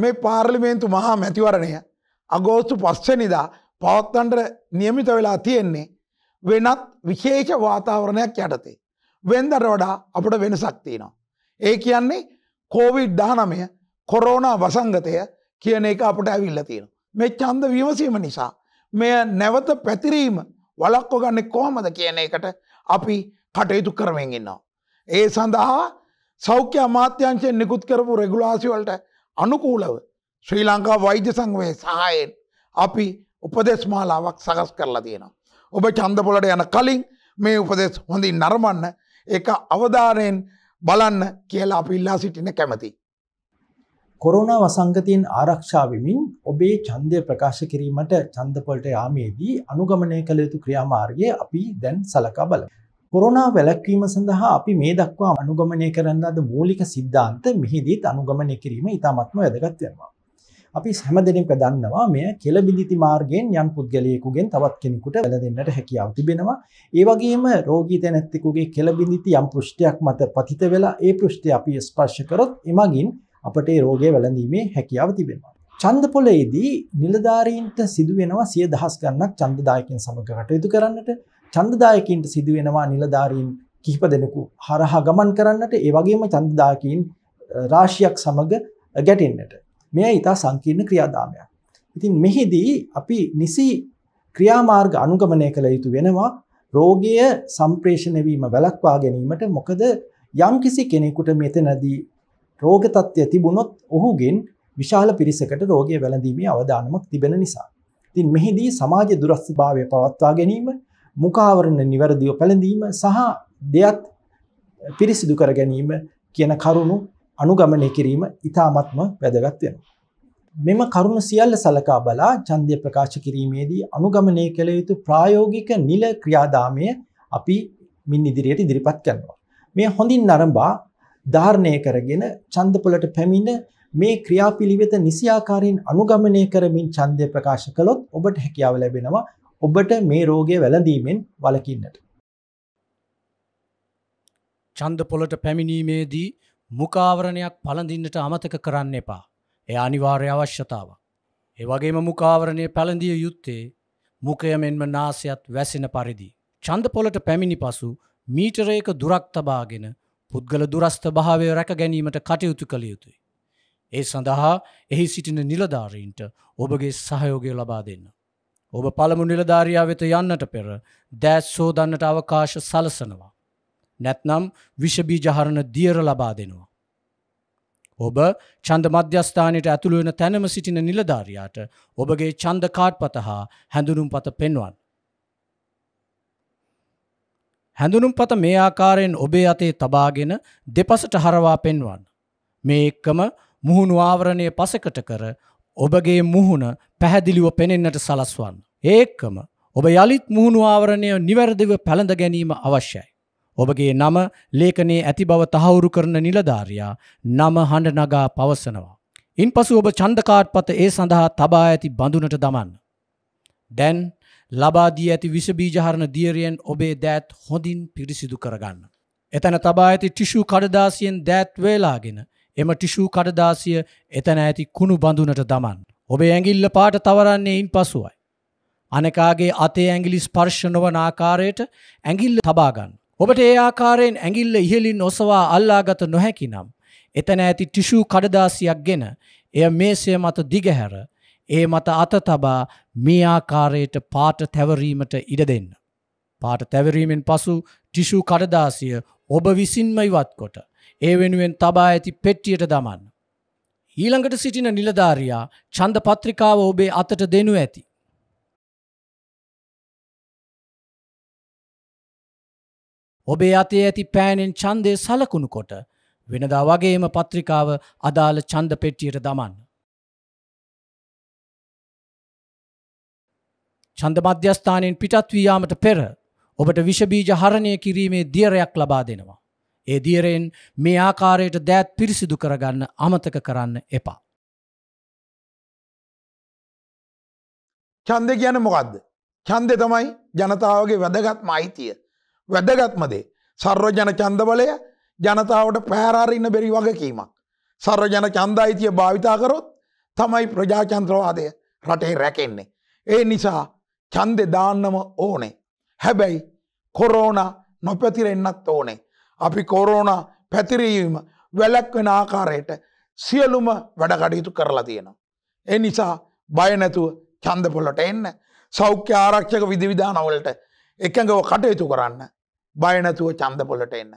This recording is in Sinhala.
මේ පාර්ලිමේන්තු මහා මැතිවරණය අගෝස්තු පස්වනිදා පවත්තන්ට නියමිත වෙලා තියෙන්නේ වෙනත් විශේෂ වාතාවරණයක් යටතේ. වෙන්දර වඩා අපට වෙනසක් තියෙනවා. ඒ කියන්නේ කෝවිඩ් දානමය කොරෝනා වසංගතය කියන එක අපට ඇවිල්ල තියෙන. මේ චන්ද විමසීම නිසා මෙය නැවත පැතිරීම වලක්කො ගන්න කොහමද කියන එකට අපි කටයුතු කරමෙන් ඉන්නවා. ඒ සඳහා සෞඛ්‍ය අමාත්‍යංශයෙන් නිකුත් කරපු රෙගුලාසිවලට අනුකූලව ශ්‍රී ලංකා වෛද්‍ය සංවේ සහයෙන් අපි උපදෙස් මාලාවක් සකස් කරලා තියෙනවා. ඔබ චන්දපොලට යන කලින් මේ උපදෙස් හොඳින් නරමන්න එක අවධානයෙන් බලන්න කියලා අපි ඉල්ලා සිටින කැමති. කොරෝනා වසංගතයෙන් ආරක්ෂාවමින් ඔබේ ඡන්දය ප්‍රකාශ කිරීමට ඡන්දපොලට යාමේදී අනුගමනය කළ යුතු ක්‍රියාමාර්ගය අපි දැන් සලකා බලමු. කොරෝනා වැළැක්වීම සඳහා අපි මේ දක්වා අනුගමනය කරන අද මූලික સિદ્ધාන්ත මෙහිදීත් අනුගමනය කිරීම ඉතාමත්ම වැදගත් වෙනවා. අපි හැම දිනෙක දන්නවා මෙය කෙලබිඳිති මාර්ගයෙන් යම් පුද්ගලයෙකුගෙන් තවත් කෙනෙකුට වැළඳෙන්නට හැකියාව තිබෙනවා. ඒ වගේම රෝගී තැනැත්තෙකුගේ කෙලබිඳිති යම් පෘෂ්ඨයක් මත පතිත වෙලා ඒ පෘෂ්ඨය අපි ස්පර්ශ කරොත් එමගින් අපට ඒ රෝගය වැළඳීමේ හැකියාව තිබෙනවා. චන්දපොලේදී නිලධාරීන්ට සිදුවෙනවා සිය දහස් ගණනක් ඡන්දදායකයන් සමග කටයුතු කරන්නට චන්දදායකින්ට සිදුවෙනවා නිලධාරීන් කිහිප දෙනෙකු හරහා ගමන් කරන්නට ඒ වගේම චන්දදායකින් රාශියක් සමග ගැටෙන්න්නට. මෙය ඉතා සංකීර්ණ ක්‍රියාදාමයක්. ඉතින් මෙහිදී අපි නිසි ක්‍රියාමාර්ග අනුගමනය කළ යුතු වෙනවා රෝගය සම්ප්‍රේෂණවීම වැලක්වා ගැනීමට මොකද යම්කිසි කෙනෙකුට මෙතනදී රෝගතත්ත්වය තිබුණොත් ඔහුගෙන් විශාල පිරිසකට රෝගය වැළඳීමේ අවධානමක් තිබෙන නිසා. තින් මෙහිදී සමාජ දුරස්භාවය පවත්වා ගැනීම මුකාවරණ නිවැරදිව පැළඳීම සහ දෙයත් පිරිසිදු කර ගැනීම කියන කරුණු අනුගමනය කිරීම ඉතාමත්ම වැදගත් වෙනවා. මෙම කරුණ සියල්ල සලකා බලා ඡන්දය ප්‍රකාශ කිරීමේදී අනුගමනය කළ යුතු ප්‍රායෝගික නිල ක්‍රියාදාමය අපි මින් ඉදිරියට ඉදිරිපත් කරනවා. මේ හොඳින් නරඹා ධාරණය කරගෙන ඡන්දපොළට පැමිණ මේ ක්‍රියාපිළිවෙත නිසියාකාරයෙන් අනුගමනය කරමින් ඡන්දය ප්‍රකාශ කළොත් ඔබට හැකියාව ලැබෙනවා ඔබට මේ රෝගය වැළඳීමෙන් වලකින්නට. චන්ද පොලට පැමිණීමේදී මුකාවරණයක් පළඳින්නට අමතක කරන්න එපා. එය අනිවාර්ය අවශ්‍යතාවක්. ඒ වගේම මුකාවරණය පැළඳිය යුත්තේ මුකය මෙන්ම නාසයත් වැසෙන පරිදි. චන්ද පොලට පැමිණි පසු මීටරයක දුරක් තබාගෙන පුද්ගල දුරස්ථ භාවය රැක ගැනීමට කටයුතු කළ යුතුයි. ඒ සඳහා එහි සිටින නිලධාරීන්ට ඔබගේ සහයෝගය ලබා දෙන්න. ඔබ පළමු නිලධාරයා වෙත යන්නට පෙර දෑස් සෝදන්නට අවකාශ සලසනවා. නැත්නම් විෂබීජහරණ දියර ලබා දෙනවා. ඔබ චන්ද මධ්‍යස්ථානයට ඇතුළුවෙන තැනම සිටින නිලධාරයාට ඔබගේ චන්ද කාඩ් පත හා හැඳුනුම් පත පෙන්වන්. හැඳුනුම් පත මේ ආකාරයෙන් ඔබේ අතේ තබාගෙන දෙපසට හරවා පෙන්වන්. මේ එක්කම මුහුණු ආවරණය පසකට කර ඔබගේ මුහුණ පැහැදිලිව පෙනෙන්නට සලස්වන්න. ඒක්කම ඔබ යළිත් මුහුණුවාවරණය නිවැරදිව පැළඳ ගැනීම අවශ්‍යයි. ඔබගේ නම ලේකනේ ඇති බව තහවුරු කරන නිලධාරයා නම හඬ නගා පවසනවා. ඉන් පසු ඔබ චන්දකාට් පත ඒ සඳහා තබා ඇති බඳුනට දමන්න. දැන් ලබාදී ඇති විශබීජහරණ දියරියෙන් ඔබේ දෑත් හොඳින් පිරිසිදු කරගන්න. එතැන තබා ඇති ටිෂු කඩදාසියෙන් දෑත් වේලාගෙන එම ටිෂූ කඩදාසිය එතන ඇති කුණු බඳුනට දමන්. ඔබේ ඇඟිල්ල පාට තවරන්නේයින් පසුවයි. අනෙකාගේ අතේ ඇගිලි ස්පර්ශ නොවන ආකාරයට ඇඟිල්ල තබාගන්න. ඔබට ඒ ආකාරයෙන් ඇඟිල්ල ඉහලින් ඔසවා අල්ලාගත නොහැකි නම්. එතන ඇති ටිෂූ කඩදාසියක් ගෙන එය මේසය මත දිගහැර ඒ මත අත තබා මේ ආකාරයට පාට තැවරීමට ඉඩ දෙන්න. පාට තැවරීමෙන් පසු ටිෂූ කඩදාසිය ඔබ විසින්ම ඉවත් කොට ඒ වෙනුවෙන් තබා ඇති පෙට්ටියට දමන්න. ඊළඟට සිටින නිලධාරයා චන්ද පත්‍රිකාව ඔබේ අතට දෙනු ඇති. ඔබේ අතේ ඇති පෑනෙන් චන්දය සලකුණු කොට වෙනදා වගේම පත්‍රිකාව අදාළ චන්ද පෙට්ටියට දමන්න. චන්ද මධ්‍යස්ථානයෙන් පිටත්වීයාමට පෙර ඔබට විෂබීජ හරණය කිරීමේ දියරයක් ලබා දෙනවා. ඒ දියරෙන් මේ ආකාරයට දෑත් පිරිසිදු කරගන්න අමතක කරන්න එපා. චන්ද කියන මොකක්ද. චන්දය තමයි ජනතාවගේ වැදගත්ම අයිතිය. වැදගත්මදේ. සර්වජන චන්දබලය ජනතාවට පැහරාරඉන්න බැරි වගකීමක්. සර්වජන චන්දායිතිය භාවිතා කරොත් තමයි ප්‍රජාචන්ත්‍රවාදය රටේ රැකෙන්නේ. ඒ නිසා චන්දෙ දාන්නම ඕනේ. හැබැයි කොරෝණ නොපැතිරෙන්න්නත් ඕනේ. අපි කෝරෝනා පැතිරීම වැලැක්වෙන ආකාරයට සියලුම වැඩකටයුතු කරලා තියෙනවා. ඒ නිසා බයනැතුව චන්දපොලට එන්න සෞඛ්‍ය ආරක්ෂක විදිවිධානවලට එකඟව කටයුතු කරන්න බයනැතුව චන්දපොලට එන්න.